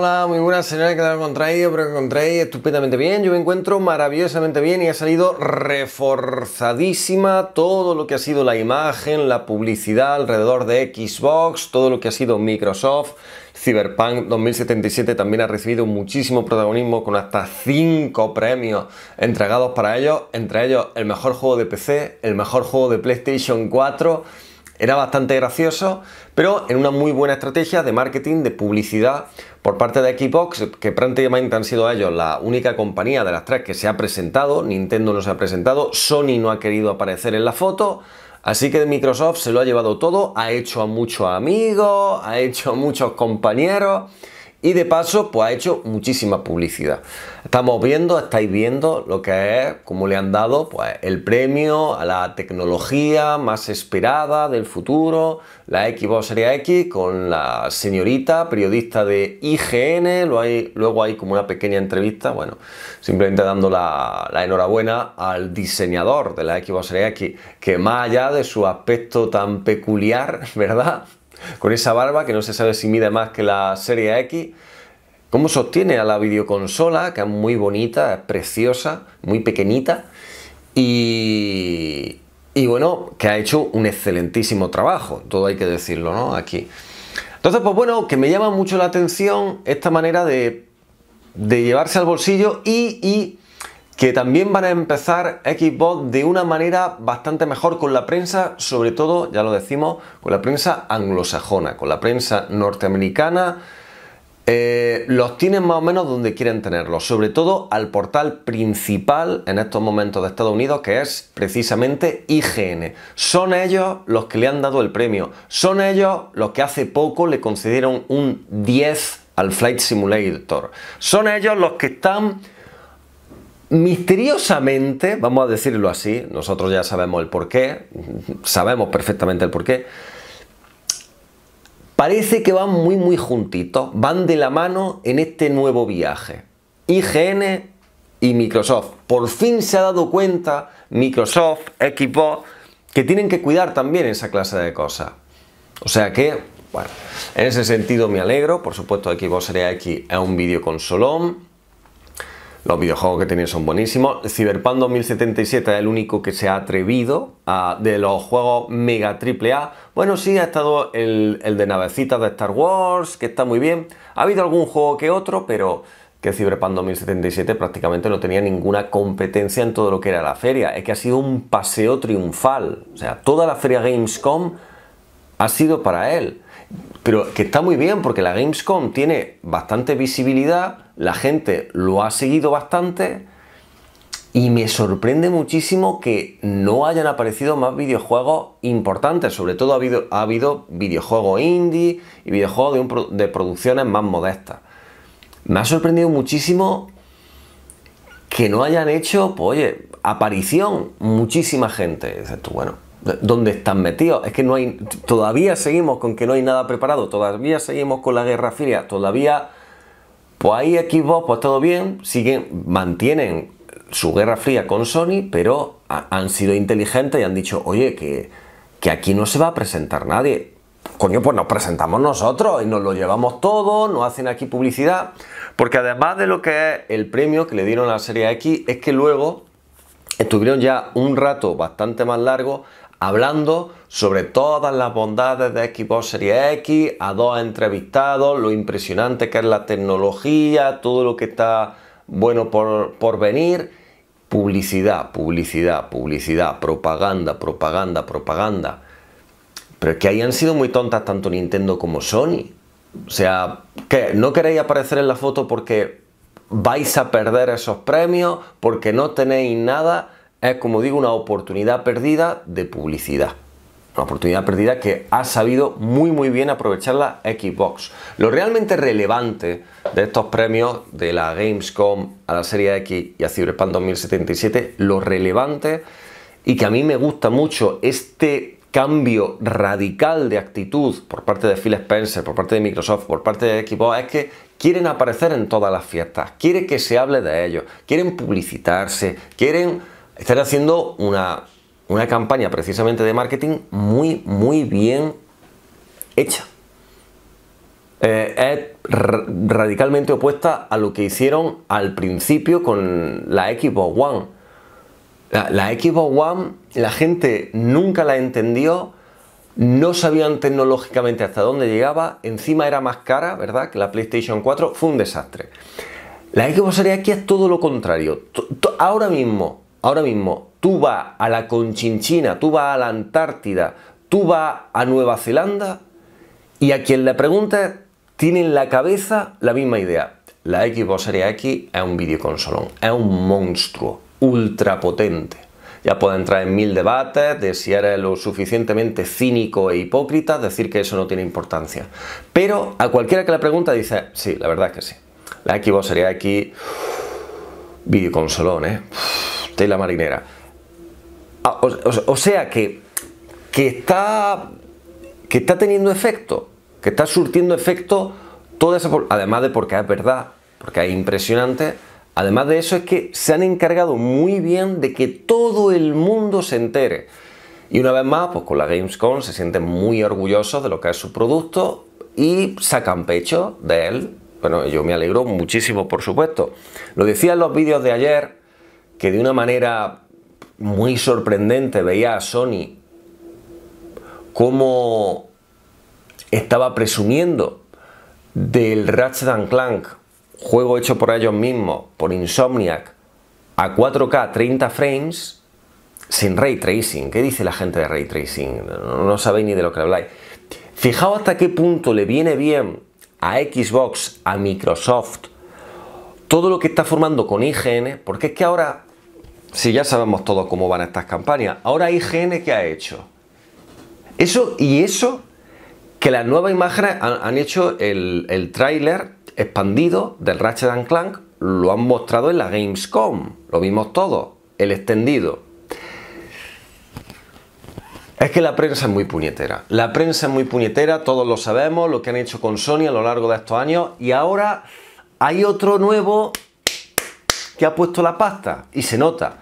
Hola, muy buenas señores, ¿qué tal encontráis? Espero que encontréis estupendamente bien. Yo me encuentro maravillosamente bien y ha salido reforzadísima todo lo que ha sido la imagen, la publicidad alrededor de Xbox, todo lo que ha sido Microsoft. Cyberpunk 2077 también ha recibido muchísimo protagonismo con hasta 5 premios entregados para ellos, entre ellos el mejor juego de PC, el mejor juego de PlayStation 4 era bastante gracioso, pero en una muy buena estrategia de marketing, de publicidad por parte de Xbox, que prácticamente han sido ellos la única compañía de las tres que se ha presentado, Nintendo no se ha presentado, Sony no ha querido aparecer en la foto, Así que Microsoft se lo ha llevado todo, ha hecho a muchos amigos, ha hecho a muchos compañeros y de paso pues ha hecho muchísima publicidad. Estamos viendo, estáis viendo lo que es, cómo le han dado pues el premio a la tecnología más esperada del futuro, la Xbox Series X con la señorita periodista de IGN, luego hay, como una pequeña entrevista, bueno, simplemente dando la, la enhorabuena al diseñador de la Xbox Series X, que más allá de su aspecto tan peculiar, ¿verdad? con esa barba que no se sabe si mide más que la Serie X. ¿Cómo sostiene a la videoconsola, que es muy bonita, es preciosa, muy pequeñita? Y, bueno, que ha hecho un excelentísimo trabajo, todo hay que decirlo, ¿no? Aquí. Entonces, pues bueno, que me llama mucho la atención esta manera de, llevarse al bolsillo y que también van a empezar Xbox de una manera bastante mejor con la prensa, sobre todo, ya lo decimos, con la prensa anglosajona, con la prensa norteamericana. Eh, los tienen más o menos donde quieren tenerlos, sobre todo al portal principal en estos momentos de Estados Unidos, que es precisamente IGN. Son ellos los que le han dado el premio, son ellos los que hace poco le concedieron un 10 al Flight Simulator, son ellos los que están misteriosamente, vamos a decirlo así, nosotros ya sabemos el porqué, sabemos perfectamente el porqué, parece que van muy muy juntitos, van de la mano en este nuevo viaje. IGN y Microsoft. Por fin se ha dado cuenta Microsoft, Equipo, que tienen que cuidar también esa clase de cosas. O sea que, bueno, en ese sentido me alegro, por supuesto vos seré aquí es un vídeo Solom. Los videojuegos que tienen son buenísimos. Cyberpunk 2077 es el único que se ha atrevido de los juegos mega triple A. Bueno, sí, ha estado el, el de navecitas de Star Wars, que está muy bien. Ha habido algún juego que otro, pero que Cyberpunk 2077 prácticamente no tenía ninguna competencia en todo lo que era la feria. Es que ha sido un paseo triunfal. O sea, toda la feria Gamescom ha sido para él. Pero que está muy bien porque la Gamescom tiene bastante visibilidad la gente lo ha seguido bastante y me sorprende muchísimo que no hayan aparecido más videojuegos importantes. Sobre todo ha habido, videojuegos indie y videojuegos de, producciones más modestas. Me ha sorprendido muchísimo que no hayan hecho, pues, oye, aparición, muchísima gente. bueno, ¿dónde están metidos? Es que no hay, todavía seguimos con que no hay nada preparado, todavía seguimos con la Guerra Fría, todavía pues ahí Xbox, pues todo bien, siguen, mantienen su guerra fría con Sony, pero han sido inteligentes y han dicho, oye, que, que aquí no se va a presentar nadie. Coño, pues nos presentamos nosotros y nos lo llevamos todo, nos hacen aquí publicidad. Porque además de lo que es el premio que le dieron a la Serie X, es que luego estuvieron ya un rato bastante más largo hablando sobre todas las bondades de Xbox Series X, a dos entrevistados, lo impresionante que es la tecnología, todo lo que está bueno por, venir. Publicidad, publicidad, publicidad, propaganda, propaganda, propaganda. Pero es que ahí han sido muy tontas tanto Nintendo como Sony. O sea, que no queréis aparecer en la foto porque vais a perder esos premios, porque no tenéis nada es, como digo, una oportunidad perdida de publicidad. Una oportunidad perdida que ha sabido muy muy bien aprovechar la Xbox. Lo realmente relevante de estos premios de la Gamescom a la Serie X y a Cyberpunk 2077, lo relevante y que a mí me gusta mucho este cambio radical de actitud por parte de Phil Spencer, por parte de Microsoft, por parte de Xbox, es que quieren aparecer en todas las fiestas, quieren que se hable de ellos, quieren publicitarse, quieren están haciendo una, campaña precisamente de marketing muy, muy bien hecha. Eh, es radicalmente opuesta a lo que hicieron al principio con la Xbox One. La, Xbox One la gente nunca la entendió, no sabían tecnológicamente hasta dónde llegaba, encima era más cara, ¿verdad? Que la PlayStation 4, fue un desastre. La Xbox Series X es todo lo contrario. Ahora mismo ahora mismo tú vas a la Conchinchina, tú vas a la Antártida, tú vas a Nueva Zelanda y a quien le preguntes tiene en la cabeza la misma idea. La Xbox Series X es un videoconsolón, es un monstruo ultra potente Ya puede entrar en mil debates de si eres lo suficientemente cínico e hipócrita, decir que eso no tiene importancia. Pero a cualquiera que le pregunta dice, sí, la verdad es que sí. La Xbox Series X, videoconsolón, ¿eh? la marinera. Ah, o, sea que, está, que está teniendo efecto, que está surtiendo efecto toda esa... Además de porque es verdad, porque es impresionante, además de eso es que se han encargado muy bien de que todo el mundo se entere. Y una vez más, pues con la Gamescom se sienten muy orgullosos de lo que es su producto y sacan pecho de él. Bueno, yo me alegro muchísimo, por supuesto. Lo decía en los vídeos de ayer, que de una manera muy sorprendente veía a Sony cómo estaba presumiendo del Ratchet Clank, juego hecho por ellos mismos, por Insomniac, a 4K 30 frames sin ray tracing. ¿Qué dice la gente de ray tracing? No, sabéis ni de lo que habláis. Fijaos hasta qué punto le viene bien a Xbox, a Microsoft, todo lo que está formando con IGN, porque es que ahora si ya sabemos todo cómo van estas campañas. Ahora hay IGN, que ha hecho? Eso y eso, que las nuevas imágenes han, hecho el, tráiler expandido del Ratchet and Clank, lo han mostrado en la Gamescom. Lo vimos todo el extendido. Es que la prensa es muy puñetera. La prensa es muy puñetera, todos lo sabemos, lo que han hecho con Sony a lo largo de estos años. Y ahora hay otro nuevo que ha puesto la pasta y se nota.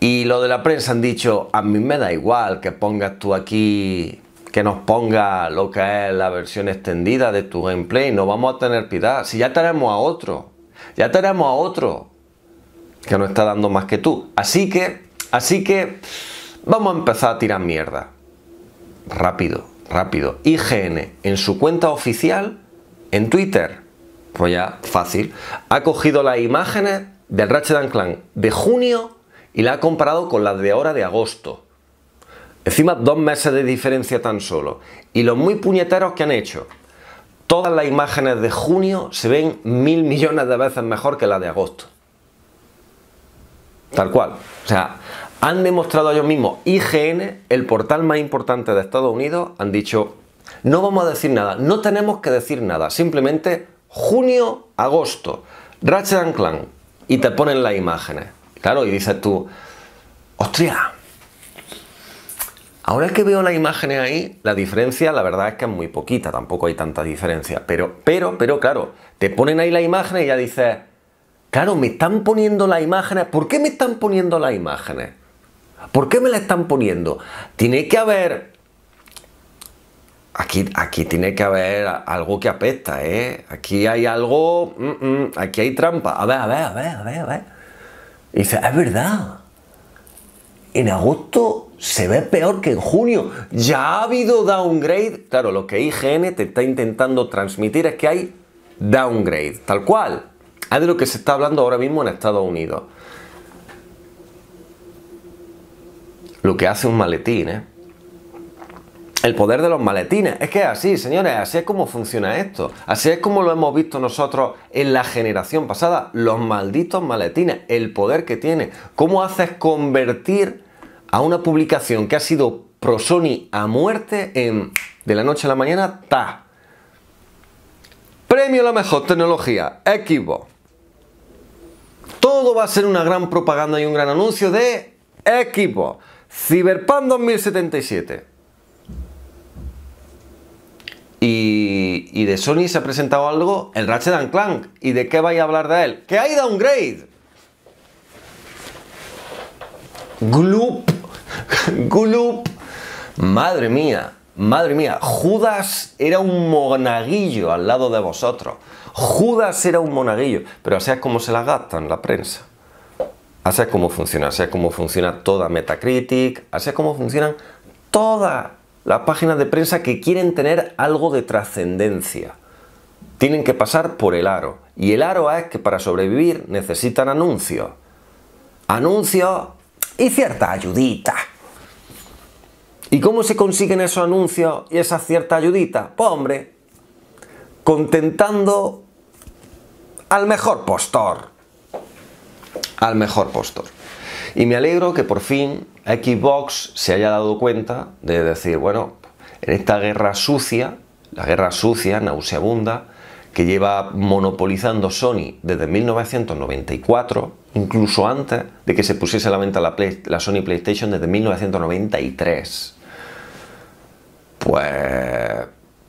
Y lo de la prensa han dicho, a mí me da igual que pongas tú aquí, que nos ponga lo que es la versión extendida de tu gameplay, no vamos a tener piedad, si ya tenemos a otro, ya tenemos a otro que no está dando más que tú. Así que, así que vamos a empezar a tirar mierda. Rápido, rápido. IGN en su cuenta oficial en Twitter pues ya fácil, ha cogido las imágenes del Ratchet Clan de junio y la ha comparado con las de ahora de agosto. Encima dos meses de diferencia tan solo. Y los muy puñeteros que han hecho. Todas las imágenes de junio se ven mil millones de veces mejor que las de agosto. Tal cual. O sea, han demostrado ellos mismos, IGN, el portal más importante de Estados Unidos, han dicho, no vamos a decir nada, no tenemos que decir nada, simplemente junio, agosto, Ratchet Clank, y te ponen las imágenes. Claro, y dices tú, hostia, ahora que veo las imágenes ahí, la diferencia, la verdad es que es muy poquita, tampoco hay tanta diferencia, pero, pero, pero, claro, te ponen ahí las imágenes y ya dices, claro, me están poniendo las imágenes, ¿por qué me están poniendo las imágenes? ¿Por qué me las están poniendo? Tiene que haber Aquí, tiene que haber algo que apesta, ¿eh? Aquí hay algo... Mm, mm, aquí hay trampa. A ver, a ver, a ver, a ver, a ver. Y dice, es verdad. En agosto se ve peor que en junio. Ya ha habido downgrade. Claro, lo que IGN te está intentando transmitir es que hay downgrade, tal cual. Es de lo que se está hablando ahora mismo en Estados Unidos. Lo que hace un maletín, ¿eh? El poder de los maletines. Es que es así, señores, así es como funciona esto. Así es como lo hemos visto nosotros en la generación pasada. Los malditos maletines, el poder que tiene. ¿Cómo haces convertir a una publicación que ha sido pro Sony a muerte en de la noche a la mañana, ta. Premio a la mejor tecnología, equipo. Todo va a ser una gran propaganda y un gran anuncio de equipo. Cyberpunk 2077. Y, de Sony se ha presentado algo, el Ratchet Clank. ¿Y de qué vais a hablar de él? ¡Que hay downgrade! Gloop. Gloop. Madre mía, madre mía. Judas era un monaguillo al lado de vosotros. Judas era un monaguillo. Pero así es como se la gastan la prensa. Así es como funciona. Así es como funciona toda Metacritic. Así es como funcionan todas las páginas de prensa que quieren tener algo de trascendencia. Tienen que pasar por el aro. Y el aro es que para sobrevivir necesitan anuncios. Anuncios y cierta ayudita. ¿Y cómo se consiguen esos anuncios y esa cierta ayudita? Pues hombre, contentando al mejor postor. Al mejor postor. Y me alegro que por fin Xbox se haya dado cuenta de decir, bueno, en esta guerra sucia, la guerra sucia, nauseabunda, que lleva monopolizando Sony desde 1994, incluso antes de que se pusiese a la venta la, Sony PlayStation desde 1993. Pues...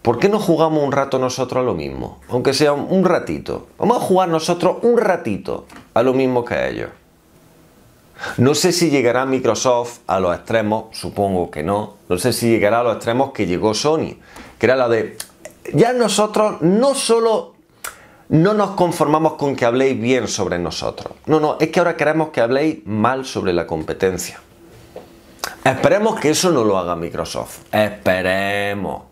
¿Por qué no jugamos un rato nosotros a lo mismo? Aunque sea un ratito. Vamos a jugar nosotros un ratito a lo mismo que ellos. No sé si llegará Microsoft a los extremos, supongo que no. No sé si llegará a los extremos que llegó Sony, que era la de, ya nosotros no solo no nos conformamos con que habléis bien sobre nosotros. No, no, es que ahora queremos que habléis mal sobre la competencia. Esperemos que eso no lo haga Microsoft. Esperemos.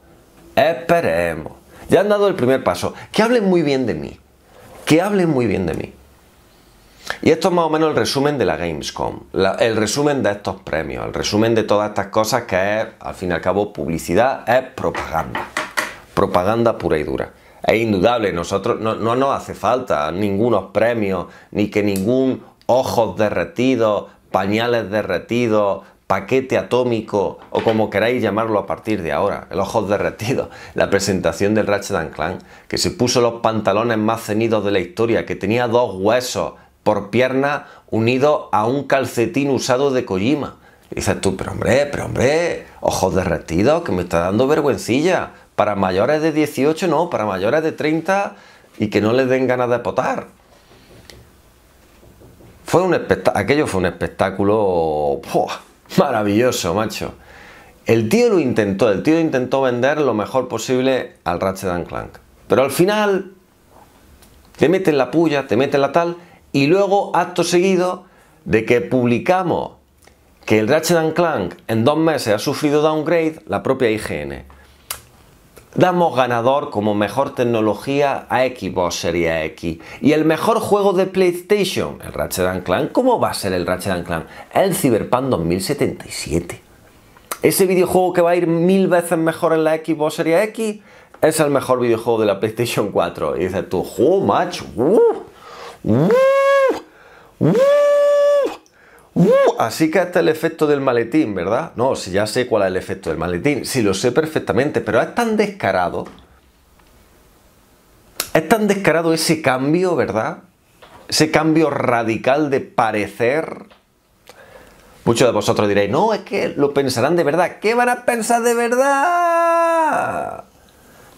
Esperemos. Ya han dado el primer paso. Que hablen muy bien de mí. Que hablen muy bien de mí. Y esto es más o menos el resumen de la Gamescom, el resumen de estos premios, el resumen de todas estas cosas que es, al fin y al cabo, publicidad, es propaganda. Propaganda pura y dura. Es indudable, nosotros no, nos hace falta ningunos premios, ni que ningún ojos derretidos, pañales derretidos, paquete atómico o como queráis llamarlo a partir de ahora, el ojos derretidos, la presentación del Ratchet Clank, que se puso los pantalones más cenidos de la historia, que tenía dos huesos por pierna unido a un calcetín usado de Kojima. dices tú, pero hombre, pero hombre, ojos derretidos, que me está dando vergüencilla. Para mayores de 18 no, para mayores de 30 y que no les den ganas de potar. Fue un aquello fue un espectáculo maravilloso, macho. El tío lo intentó, el tío intentó vender lo mejor posible al Ratchet Clank. Pero al final te meten la puya, te meten la tal y luego, acto seguido, de que publicamos que el Ratchet Clank en dos meses ha sufrido downgrade, la propia IGN. Damos ganador como mejor tecnología a Xbox Series X. Y el mejor juego de PlayStation, el Ratchet Clank. ¿Cómo va a ser el Ratchet Clank? El Cyberpunk 2077. Ese videojuego que va a ir mil veces mejor en la Xbox Series X es el mejor videojuego de la PlayStation 4. Y dices tú, ¡Oh, macho! Uh, uh". así que hasta el efecto del maletín, ¿verdad? No, si ya sé cuál es el efecto del maletín, si lo sé perfectamente, pero es tan descarado, es tan descarado ese cambio, ¿verdad? Ese cambio radical de parecer. Muchos de vosotros diréis, no, es que lo pensarán de verdad. ¿Qué van a pensar de verdad?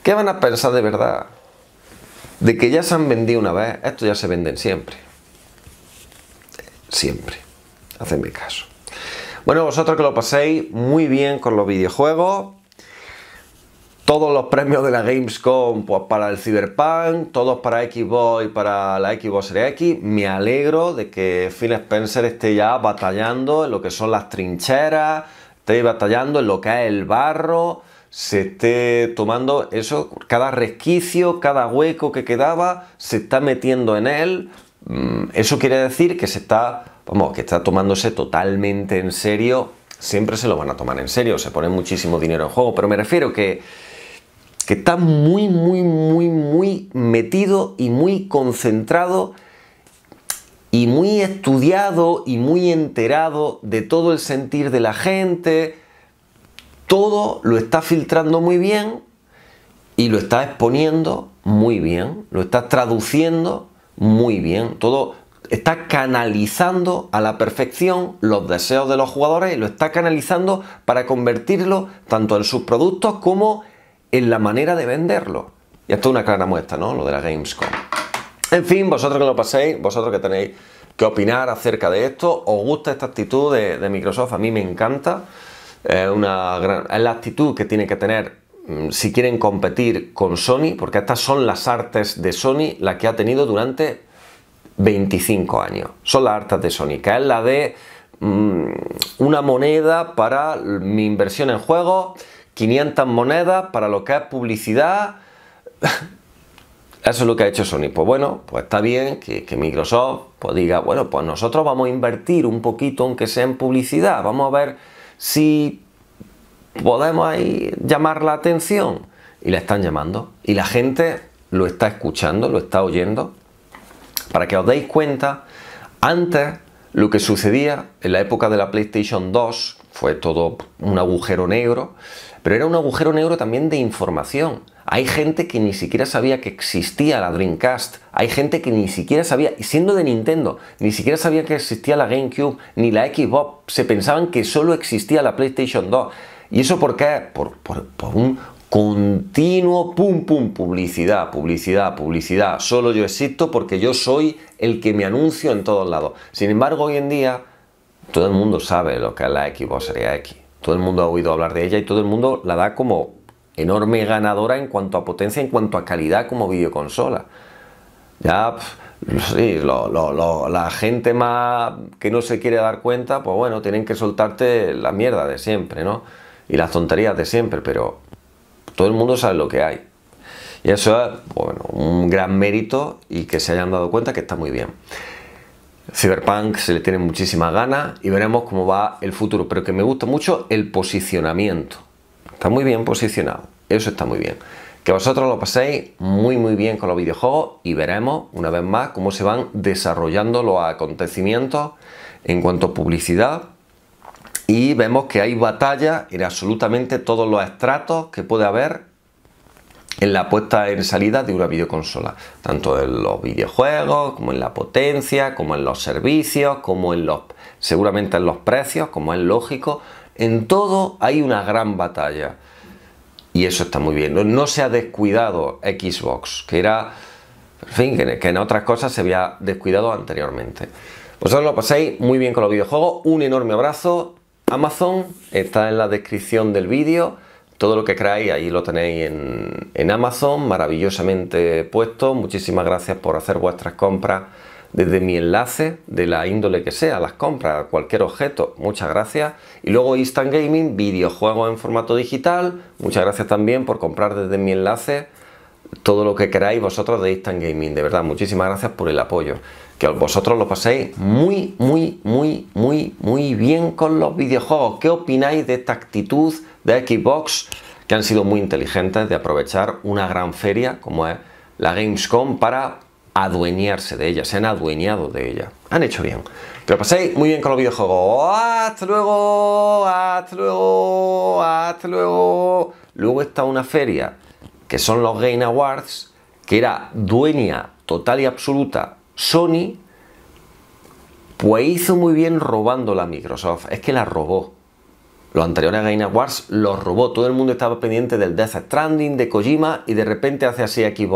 ¿Qué van a pensar de verdad? De que ya se han vendido una vez, esto ya se venden siempre. Siempre. Hacedme caso. Bueno, vosotros que lo paséis muy bien con los videojuegos. Todos los premios de la Gamescom pues, para el Cyberpunk, todos para Xbox y para la Xbox Series X. Me alegro de que Phil Spencer esté ya batallando en lo que son las trincheras, esté batallando en lo que es el barro, se esté tomando eso, cada resquicio, cada hueco que quedaba, se está metiendo en él. Mm, eso quiere decir que se está vamos, que está tomándose totalmente en serio, siempre se lo van a tomar en serio, se pone muchísimo dinero en juego, pero me refiero que, que está muy, muy, muy, muy metido y muy concentrado y muy estudiado y muy enterado de todo el sentir de la gente, todo lo está filtrando muy bien y lo está exponiendo muy bien, lo está traduciendo muy bien, todo está canalizando a la perfección los deseos de los jugadores, y lo está canalizando para convertirlo tanto en sus productos como en la manera de venderlo. Y esto es una clara muestra, ¿no? Lo de la Gamescom. En fin, vosotros que lo paséis, vosotros que tenéis que opinar acerca de esto, os gusta esta actitud de, Microsoft, a mí me encanta. una es la actitud que tiene que tener mm, si quieren competir con Sony, porque estas son las artes de Sony, la que ha tenido durante 25 años. Son las artes de Sonic. Es la de mm, una moneda para mi inversión en juegos, 500 monedas para lo que es publicidad. Eso es lo que ha hecho Sony. Pues bueno, pues está bien que, Microsoft pues diga, bueno, pues nosotros vamos a invertir un poquito, aunque sea en publicidad. Vamos a ver si podemos ahí llamar la atención. Y la están llamando. Y la gente lo está escuchando, lo está oyendo. Para que os deis cuenta, antes lo que sucedía en la época de la PlayStation 2 fue todo un agujero negro, pero era un agujero negro también de información. Hay gente que ni siquiera sabía que existía la Dreamcast, hay gente que ni siquiera sabía, siendo de Nintendo, ni siquiera sabía que existía la GameCube ni la Xbox, se pensaban que solo existía la PlayStation 2. ¿Y eso por qué? Por, por un, continuo pum pum publicidad, publicidad, publicidad. Solo yo existo porque yo soy el que me anuncio en todos lados. Sin embargo, hoy en día todo el mundo sabe lo que es la Xbox Series X. Todo el mundo ha oído hablar de ella y todo el mundo la da como enorme ganadora en cuanto a potencia, en cuanto a calidad como videoconsola. Ya, sí, la gente más que no se quiere dar cuenta, pues bueno, tienen que soltarte la mierda de siempre, ¿no? Y las tonterías de siempre, pero todo el mundo sabe lo que hay. Y eso es bueno, un gran mérito y que se hayan dado cuenta que está muy bien. Cyberpunk se le tiene muchísimas ganas y veremos cómo va el futuro, pero que me gusta mucho el posicionamiento. Está muy bien posicionado, eso está muy bien. Que vosotros lo paséis muy muy bien con los videojuegos y veremos una vez más cómo se van desarrollando los acontecimientos en cuanto a publicidad y vemos que hay batalla en absolutamente todos los estratos que puede haber en la puesta en salida de una videoconsola, tanto en los videojuegos, como en la potencia, como en los servicios, como en los seguramente en los precios, como es lógico, en todo hay una gran batalla. Y eso está muy bien. No, se ha descuidado Xbox, que era en fin, que, en otras cosas se había descuidado anteriormente. Pues Vosotros lo paséis muy bien con los videojuegos. Un enorme abrazo Amazon, está en la descripción del vídeo. Todo lo que creáis ahí lo tenéis en, Amazon, maravillosamente puesto. Muchísimas gracias por hacer vuestras compras desde mi enlace, de la índole que sea, las compras, cualquier objeto, muchas gracias. Y luego Instant Gaming, videojuegos en formato digital, muchas gracias también por comprar desde mi enlace todo lo que queráis vosotros de Instant Gaming. De verdad, muchísimas gracias por el apoyo que vosotros lo paséis muy, muy, muy, muy, muy bien con los videojuegos. ¿Qué opináis de esta actitud de Xbox? Que han sido muy inteligentes de aprovechar una gran feria como es la Gamescom para adueñarse de ella, se han adueñado de ella. Han hecho bien. Pero lo paséis muy bien con los videojuegos. Hasta luego, hasta luego, hasta luego. Luego está una feria que son los Game Awards, que era dueña total y absoluta Sony, pues hizo muy bien robando la Microsoft. Es que la robó. Los anteriores Game Wars, los robó. Todo el mundo estaba pendiente del Death Stranding, de Kojima, y de repente hace así aquí,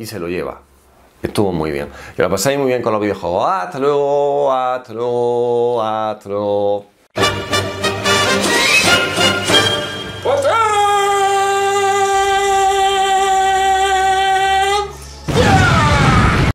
y se lo lleva. Estuvo muy bien. Y lo pasáis muy bien con los videojuegos. Hasta luego, hasta luego, hasta